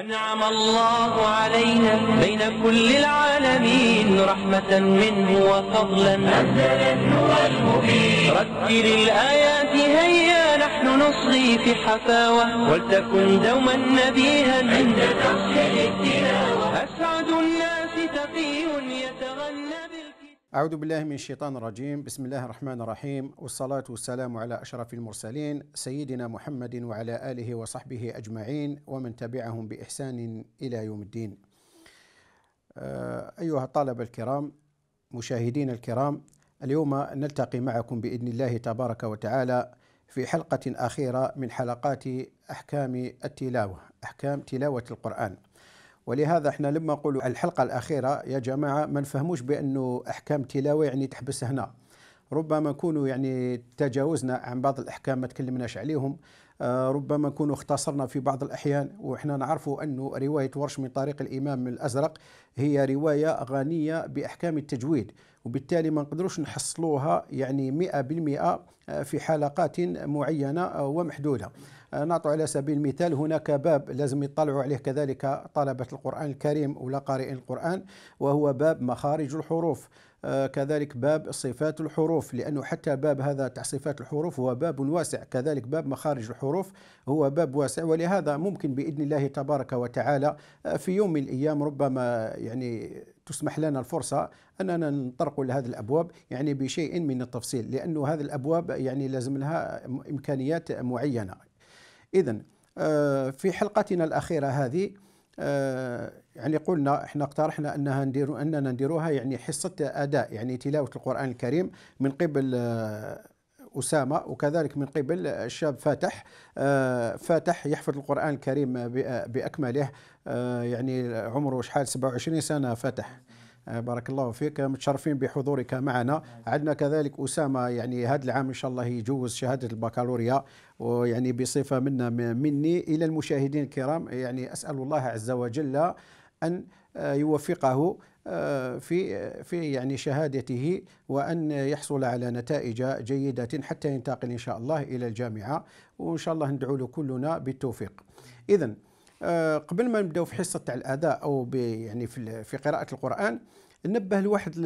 أنعم الله علينا بين كل العالمين رحمة منه وفضلا أنزلا النور المبين رتل الآيات هيا نحن نصغي في حفاوة ولتكن دوما نبيها عند تسهيل التلاوة أسعد الناس تقي يتوى أعوذ بالله من الشيطان الرجيم بسم الله الرحمن الرحيم والصلاة والسلام على أشرف المرسلين سيدنا محمد وعلى آله وصحبه أجمعين ومن تبعهم بإحسان إلى يوم الدين آه، أيها الطلبة الكرام مشاهدين الكرام اليوم نلتقي معكم بإذن الله تبارك وتعالى في حلقة أخيرة من حلقات أحكام التلاوة أحكام تلاوة القرآن ولهذا احنا لما نقولوا الحلقه الاخيره يا جماعه ما نفهموش بانه احكام تلاوه يعني تحبس هنا ربما نكونوا يعني تجاوزنا عن بعض الاحكام ما تكلمناش عليهم آه، ربما نكونوا اختصرنا في بعض الاحيان وإحنا نعرفوا انه روايه ورش من طريق الامام الازرق هي روايه غنيه باحكام التجويد وبالتالي ما نقدروش نحصلوها يعني 100% آه، في حلقات معينه آه، ومحدوده نعطوا على سبيل المثال هناك باب لازم يطلعوا عليه كذلك طلبة القرآن الكريم ولا قارئ القرآن وهو باب مخارج الحروف آه، كذلك باب صفات الحروف لأنه حتى باب هذا تاع صفات الحروف هو باب واسع كذلك باب مخارج الحروف هو باب واسع ولهذا ممكن بإذن الله تبارك وتعالى آه، في يوم من الأيام ربما يعني تسمح لنا الفرصة أننا نطرق لهذه الأبواب يعني بشيء من التفصيل لأن هذه الأبواب يعني لازم لها إمكانيات معينة إذا آه، في حلقتنا الأخيرة هذه آه، يعني قلنا احنا اقترحنا انها نديرو اننا نديروها يعني حصه اداء يعني تلاوه القران الكريم من قبل آه، أسامة وكذلك من قبل الشاب فاتح فاتح يحفظ القرآن الكريم بأكمله يعني عمره شحال 27 سنة فاتح آه، بارك الله فيك متشرفين بحضورك معنا عندنا كذلك أسامة يعني هذا العام إن شاء الله يجوز شهادة البكالوريا ويعني بصفة منا مني إلى المشاهدين الكرام يعني أسأل الله عز وجل أن آه، يوفقه آه، في في يعني شهادته وان يحصل على نتائج جيده حتى ينتقل ان شاء الله الى الجامعه وان شاء الله ندعو له كلنا بالتوفيق. اذا آه، قبل ما نبداو في حصه تاع الاداء او يعني في, في قراءه القران نبه لواحد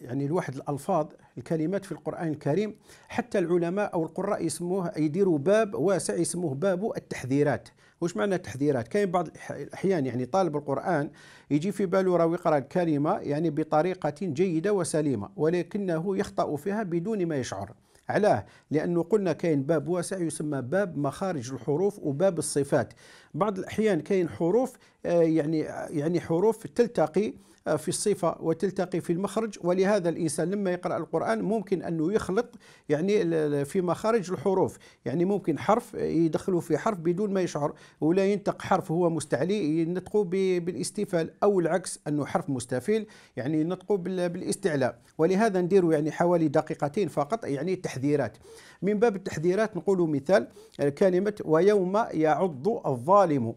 يعني لواحد الالفاظ الكلمات في القران الكريم حتى العلماء او القراء يسموه يديروا باب واسع يسموه باب التحذيرات واش معنى التحذيرات كاين بعض الاحيان يعني طالب القران يجي في باله راه يقرا الكلمه يعني بطريقه جيده وسليمه ولكنه يخطا فيها بدون ما يشعر علاه لأنه قلنا كاين باب واسع يسمى باب مخارج الحروف وباب الصفات بعض الأحيان كاين حروف آه، يعني يعني حروف تلتقي آه، في الصفة وتلتقي في المخرج ولهذا الإنسان لما يقرأ القرآن ممكن أنه يخلط يعني في مخارج الحروف يعني ممكن حرف يدخله في حرف بدون ما يشعر ولا ينطق حرف هو مستعلي ينطقه بالاستفال أو العكس أنه حرف مستفيل يعني ينطقه بالاستعلاء ولهذا نديروا يعني حوالي دقيقتين فقط يعني التحذيرات من باب التحذيرات نقول مثال كلمة ويوم يعض الظالم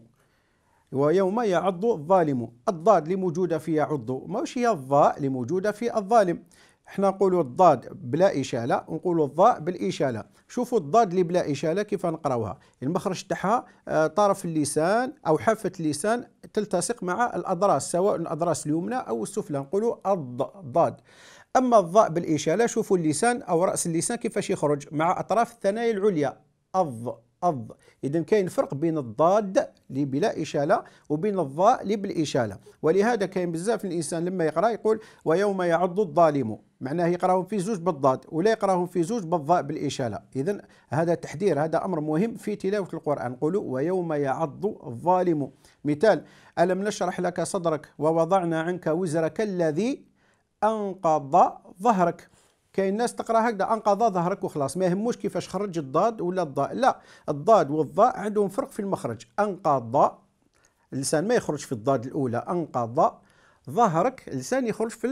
ويوم يعض الظالم الضاد لموجودة في يعض ماهوش هي الظاء لموجودة في الظالم احنا نقولوا الضاد بلا إشالة ونقولوا الضاء بالإشالة شوفوا الضاد اللي بلا إشالة كيف نقراوها المخرج تاعها آه، طرف اللسان أو حافة اللسان تلتصق مع الأضراس سواء الأضراس اليمنى أو السفلى نقولوا الضاد اما الضاء بالاشاله شوفوا اللسان او راس اللسان كيفاش يخرج مع اطراف الثنايا العليا اض اض اذا كاين فرق بين الضاد اللي بلا اشاله وبين الضاء اللي بالاشاله ولهذا كاين بزاف الانسان لما يقرا يقول ويوم يعض الظالم معناه يقراهم في زوج بالضاد ولا يقراهم في زوج بالضاء بالاشاله اذا هذا تحذير هذا امر مهم في تلاوه القران قولوا ويوم يعض الظالم مثال الم نشرح لك صدرك ووضعنا عنك وزرك الذي أنقض ظهرك كاين ناس تقرا هكذا انقض ظهرك وخلاص ما يهموش كيفاش خرج الضاد ولا الضاء لا الضاد والضاء عندهم فرق في المخرج انقض اللسان ما يخرج في الضاد الاولى انقض ظهرك اللسان يخرج في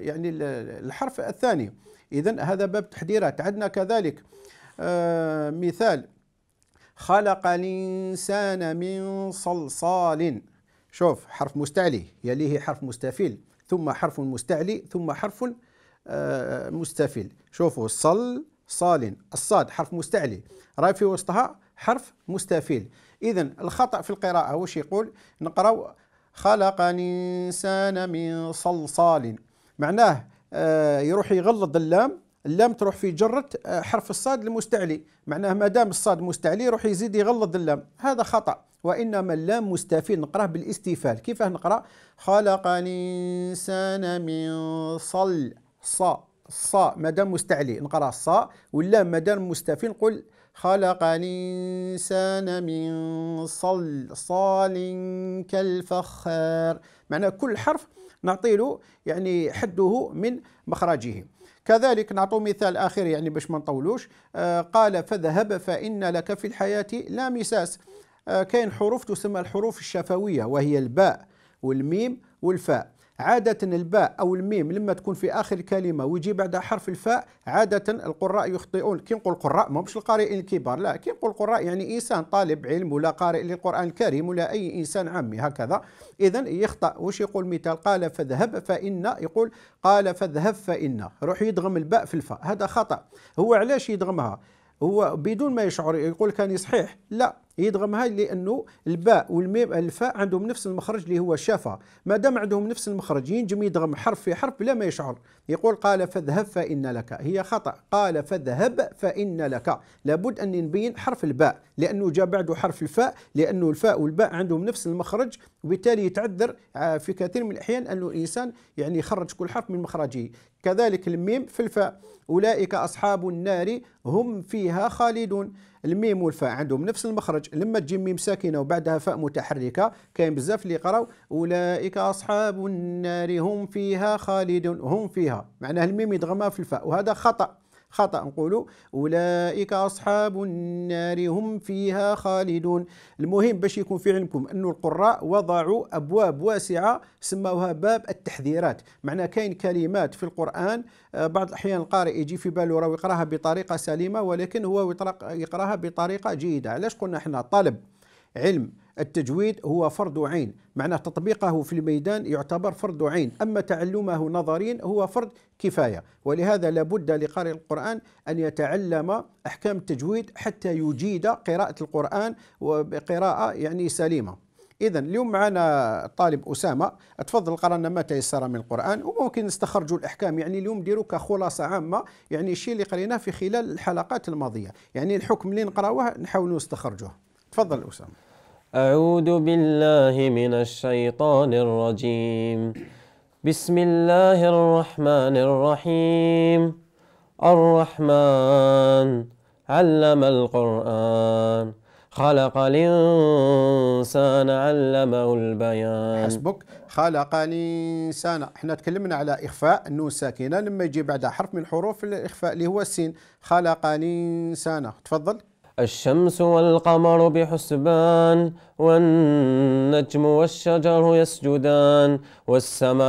يعني الحرف الثاني اذا هذا باب تحذيرات عندنا كذلك آه مثال خلق الانسان من صلصال شوف حرف مستعلي يليه حرف مستفيل ثم حرف مستعلي ثم حرف آه، مستفل شوفوا صل صال الصاد حرف مستعلي راي في وسطها حرف مستفل إذا الخطأ في القراءة وش يقول نقرأ خلق الإنسان من صلصال معناه آه، يروح يغلط اللام اللام تروح في جرة آه، حرف الصاد المستعلي معناه ما دام الصاد مستعلي يروح يزيد يغلظ اللام هذا خطأ وإنما اللام مستفيد نقراه بالاستفال كيفاه نقرأ خلق الإنسان من صل صا ص ما دام مستعلي نقرأ صا واللام ما دام مستفيد نقول خلق الإنسان من صل صال كالفخار معناه كل حرف نعطيه يعني حده من مخرجه كذلك نعطوا مثال آخر يعني باش ما نطولوش آه، قال فذهب فإن لك في الحياة لا مساس آه، كاين حروف تسمى الحروف الشفوية وهي الباء والميم والفاء عادة الباء أو الميم لما تكون في آخر الكلمة ويجي بعدها حرف الفاء عادة القراء يخطئون كي نقول قراء ما مش القارئين الكبار لا كي نقول قراء يعني إنسان طالب علم ولا قارئ للقرآن الكريم ولا أي إنسان عامي هكذا إذا يخطأ وش يقول مثال قال فاذهب فإن يقول قال فاذهب فإن روح يدغم الباء في الفاء هذا خطأ هو علاش يدغمها هو بدون ما يشعر يقول كان صحيح لا يدغم هاي لانه الباء والميم الفاء عندهم نفس المخرج اللي هو شفا ما دام عندهم نفس المخرج ينجم يدغم حرف في حرف بلا ما يشعر يقول قال فاذهب فان لك هي خطا قال فاذهب فان لك لابد ان نبين حرف الباء لانه جاء بعده حرف الفاء لانه الفاء والباء عندهم نفس المخرج وبالتالي يتعذر آه، في كثير من الاحيان انه الانسان يعني يخرج كل حرف من مخرجه كذلك الميم في الفاء اولئك اصحاب النار هم فيها خالدون الميم والفاء عندهم نفس المخرج لما تجي ميم ساكنه وبعدها فاء متحركه كاين بزاف اللي يقراو اولئك اصحاب النار هم فيها خالدون هم فيها معناها الميم يدغمها في الفاء وهذا خطا خطأ نقولوا أولئك أصحاب النار هم فيها خالدون المهم باش يكون في علمكم انه القراء وضعوا أبواب واسعة سموها باب التحذيرات معنى كاين كلمات في القرآن آه، بعض الأحيان القارئ يجي في باله راه يقراها بطريقة سليمة ولكن هو يقراها بطريقة جيدة علاش قلنا احنا طالب علم التجويد هو فرض عين معنى تطبيقه في الميدان يعتبر فرض عين أما تعلمه نظريا هو فرض كفاية ولهذا لابد لقارئ القرآن أن يتعلم أحكام التجويد حتى يجيد قراءة القرآن وبقراءة يعني سليمة إذا اليوم معنا الطالب أسامة تفضل قرانا ما تيسر من القرآن وممكن نستخرجوا الأحكام يعني اليوم نديروا كخلاصة عامة يعني الشيء اللي قريناه في خلال الحلقات الماضية يعني الحكم اللي نقراوه نحاولوا نستخرجوه تفضل أسامة أعوذ بالله من الشيطان الرجيم بسم الله الرحمن الرحيم الرحمن علم القرآن خلق الإنسان علمه البيان حسبك خلق الإنسان احنا تكلمنا على إخفاء النون ساكنة لما يجي بعدها حرف من حروف الإخفاء اللي هو السين خلق الإنسان تفضل الشمس والقمر بحسبان والنجم والشجر يسجدان والسماء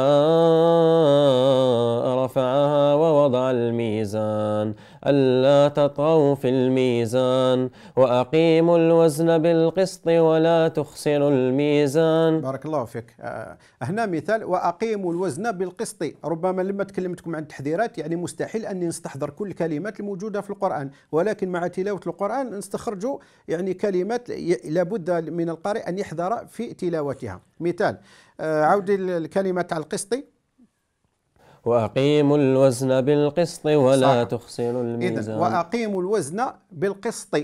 رفعها ووضع الميزان ألا تطغوا في الميزان وأقيموا الوزن بالقسط ولا تخسروا الميزان بارك الله فيك آه، هنا مثال وأقيموا الوزن بالقسط ربما لما تكلمتكم عن التحذيرات يعني مستحيل أني نستحضر كل الكلمات الموجودة في القرآن ولكن مع تلاوة القرآن نستخرجوا يعني كلمات لابد من القارئ أن يحذر في تلاوتها مثال آه، عاود الكلمة تاع القسطي وأقيموا الوزن بالقسط ولا صح. تخسروا الميزان وأقيموا الوزن بالقسط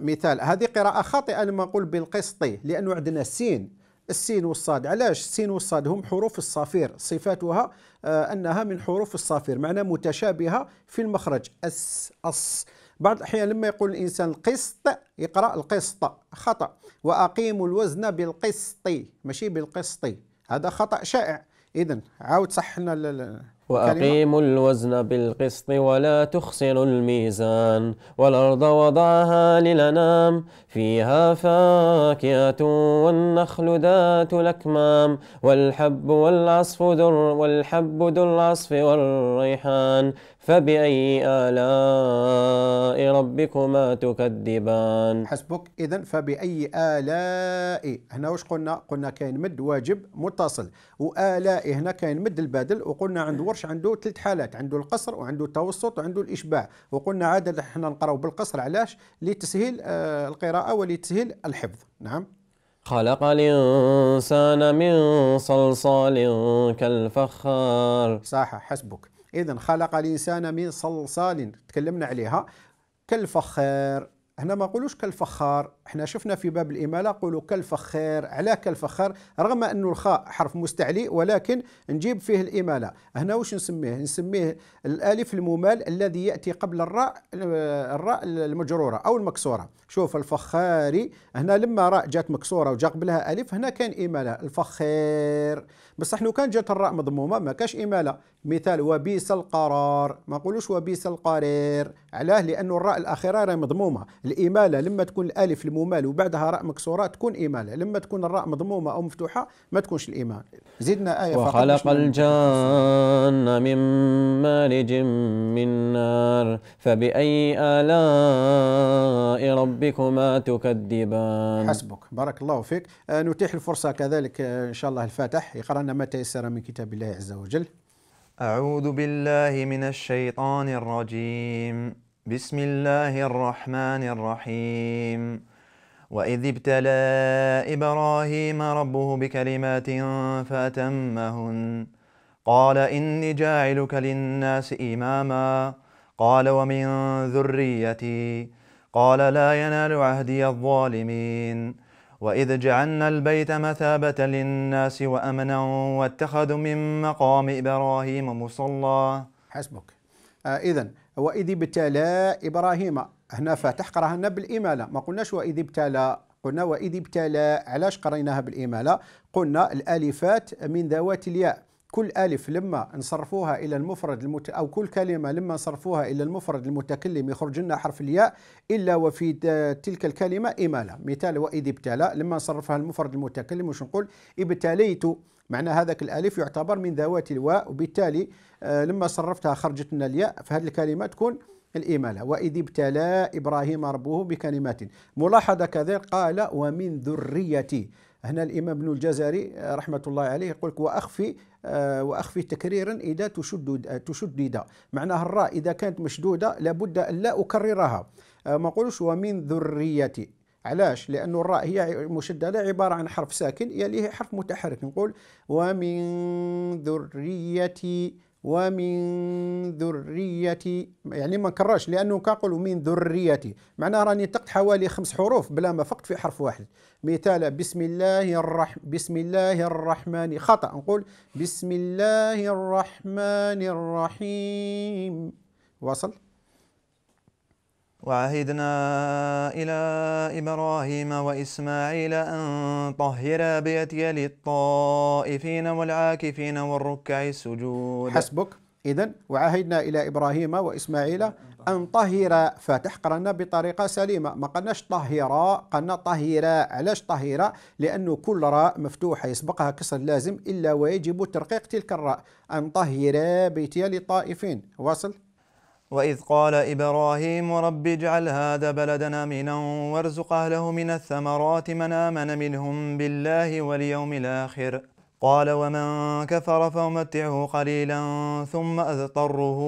مثال هذه قراءة خاطئة لما نقول بالقسط لأنه عندنا السين السين والصاد علاش السين والصاد هم حروف الصفير صفاتها آه أنها من حروف الصفير معنى متشابهة في المخرج أس أص بعض الأحيان لما يقول الإنسان قسط يقرأ القسط خطأ وأقيموا الوزن بالقسط ماشي بالقسط هذا خطأ شائع إذا عاود صحنا وأقيموا الوزن بالقسط ولا تخسروا الميزان والأرض وضعها للأنام فيها فاكهة والنخل ذات الأكمام والحب والعصف ذو والحب ذو العصف والريحان فبأي آلاء ربكما تكذبان حسبك إذا فبأي آلاء هنا واش قلنا قلنا كاين مد واجب متصل وآلاء هنا كاين مد البدل وقلنا عنده ورش عنده ثلاث حالات عنده القصر وعنده التوسط وعنده الإشباع وقلنا عادة احنا نقراو بالقصر علاش لتسهيل آه القراءة ولتسهيل الحفظ نعم خلق الإنسان من صلصال كالفخار صح حسبك إذا خلق الإنسان من صلصال تكلمنا عليها كالفخار هنا ما نقولوش كالفخار احنا شفنا في باب الاماله قولوا كالفخير على كالفخار رغم انه الخاء حرف مستعلي ولكن نجيب فيه الاماله هنا واش نسميه نسميه الالف الممال الذي ياتي قبل الراء آه، الراء المجروره او المكسوره شوف الفخاري هنا لما راء جات مكسوره وجا قبلها الف هنا كان اماله الفخير بصح لو كان جات الراء مضمومه ما كاش اماله مثال وبيس القرار ما نقولوش وبيس القرير علاه لانه الراء الاخيره راهي مضمومه الإمالة لما تكون الألف الممال وبعدها راء مكسورة تكون إمالة لما تكون الراء مضمومة أو مفتوحة ما تكونش الإمالة زدنا آية وخلق الجان من مارج من نار فبأي آلاء ربكما تكذبان حسبك بارك الله فيك آه، نتيح الفرصة كذلك آه، إن شاء الله الفاتح يقرأنا ما تيسر من كتاب الله عز وجل أعوذ بالله من الشيطان الرجيم بسم الله الرحمن الرحيم وإذ ابتلى إبراهيم ربه بكلمات فأتمهن قال إني جاعلك للناس إماما قال ومن ذريتي قال لا ينال عهدي الظالمين وإذ جعلنا البيت مثابة للناس وأمنا واتخذوا من مقام إبراهيم مصلى حسبك آه إذن وإذ ابتلى إبراهيم هنا فاتح قراها بالإمالة ما قلناش وإذ ابتلى قلنا وإذ ابتلى علاش قريناها بالإمالة قلنا الألفات من ذوات الياء كل ألف لما نصرفوها إلى المفرد المت... أو كل كلمة لما نصرفوها إلى المفرد المتكلم يخرج لنا حرف الياء إلا وفي تلك الكلمة إمالة مثال وإذ ابتلى لما نصرفها المفرد المتكلم واش نقول ابتليت معنى هذاك الالف يعتبر من ذوات الواء وبالتالي آه، لما صرفتها خرجت لنا الياء فهذه الكلمه تكون الإمالة وإذ ابتلى إبراهيم ربه بكلمات ملاحظة كذلك قال ومن ذريتي هنا الإمام ابن الجزري آه، رحمة الله عليه يقول وأخفي آه، وأخفي تكريرا إذا تشدد تشدد معناها الراء إذا كانت مشدودة لابد أن لا أكررها ما نقولش ومن ذريتي علاش لانه الراء هي مشدده عباره عن حرف ساكن يليه حرف متحرك نقول ومن ذريتي ومن ذريتي يعني ما نكررش لانه كنقولوا من ذريتي معناها راني نطقت حوالي خمس حروف بلا ما فقط في حرف واحد مثال بسم الله الرحم بسم الله الرحمن خطا نقول بسم الله الرحمن الرحيم وصل وعهدنا إلى إبراهيم وإسماعيل أن طهرا بيتي للطائفين والعاكفين والركع السجود حسبك إذا وعهدنا إلى إبراهيم وإسماعيل أن طهرا فاتح قرنا بطريقة سليمة ما قلناش طهرا قلنا طهرا علاش طهرا لأنه كل راء مفتوحة يسبقها كسر لازم إلا ويجب ترقيق تلك الراء أن طهرا بيتي للطائفين واصل وإذ قال إبراهيم رب اجعل هذا بلدا آمنا وارزق أهله من الثمرات من آمن منهم بالله واليوم الآخر قال ومن كفر فأمتعه قليلا ثم أضطره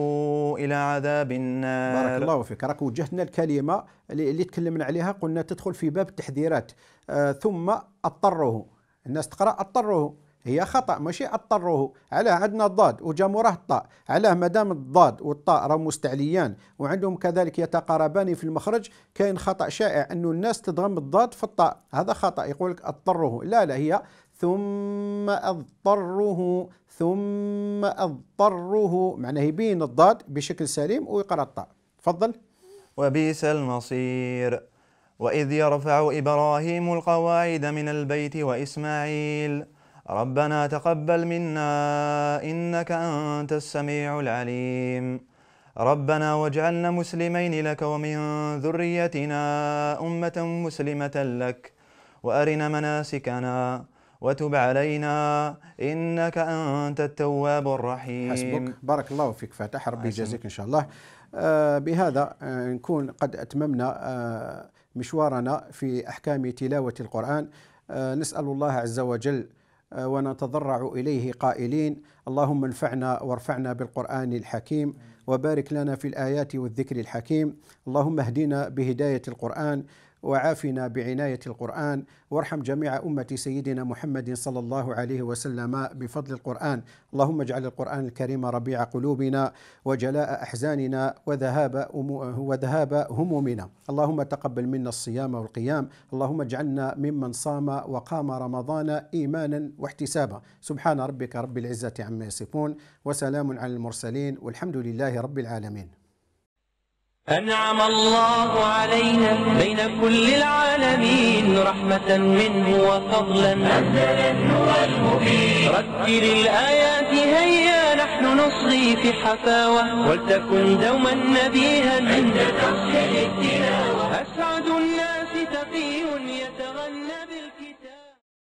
إلى عذاب النار بارك الله فيك راك وجهتنا الكلمة اللي تكلمنا عليها قلنا تدخل في باب التحذيرات آه ثم أضطره الناس تقرأ أضطره هي خطا ماشي اضطروه علاه عندنا الضاد وجا موراه الطاء علاه مدام الضاد والطاء راه مستعليان وعندهم كذلك يتقاربان في المخرج كاين خطا شائع انه الناس تدغم الضاد في الطاء هذا خطا يقول لك اضطروه لا لا هي ثم اضطره ثم اضطره معناه يبين الضاد بشكل سليم ويقرا الطاء تفضل وبئس المصير وإذ يرفع إبراهيم القواعد من البيت وإسماعيل ربنا تقبل منا إنك أنت السميع العليم ربنا واجعلنا مسلمين لك ومن ذريتنا أمة مسلمة لك وأرنا مناسكنا وتب علينا إنك أنت التواب الرحيم حسبك بارك الله فيك فاتح ربي يجازيك إن شاء الله آه، بهذا آه، نكون قد أتممنا آه، مشوارنا في أحكام تلاوة القرآن نسأل الله عز وجل آه، ونتضرع اليه قائلين اللهم انفعنا وارفعنا بالقران الحكيم وبارك لنا في الايات والذكر الحكيم اللهم اهدنا بهدايه القران وعافنا بعناية القرآن وارحم جميع أمة سيدنا محمد صلى الله عليه وسلم بفضل القرآن اللهم اجعل القرآن الكريم ربيع قلوبنا وجلاء أحزاننا وذهاب وذهاب همومنا اللهم تقبل منا الصيام والقيام اللهم اجعلنا ممن صام وقام رمضان إيمانا واحتسابا سبحان ربك رب العزة عما يصفون وسلام على المرسلين والحمد لله رب العالمين أنعم الله علينا بين كل العالمين رحمة منه وفضلا أنزل النور المبين رتل الآيات هيا نحن نصغي في حفاوة ولتكن دوما نبيها عند تسهيل التلاوة أسعد الناس تقي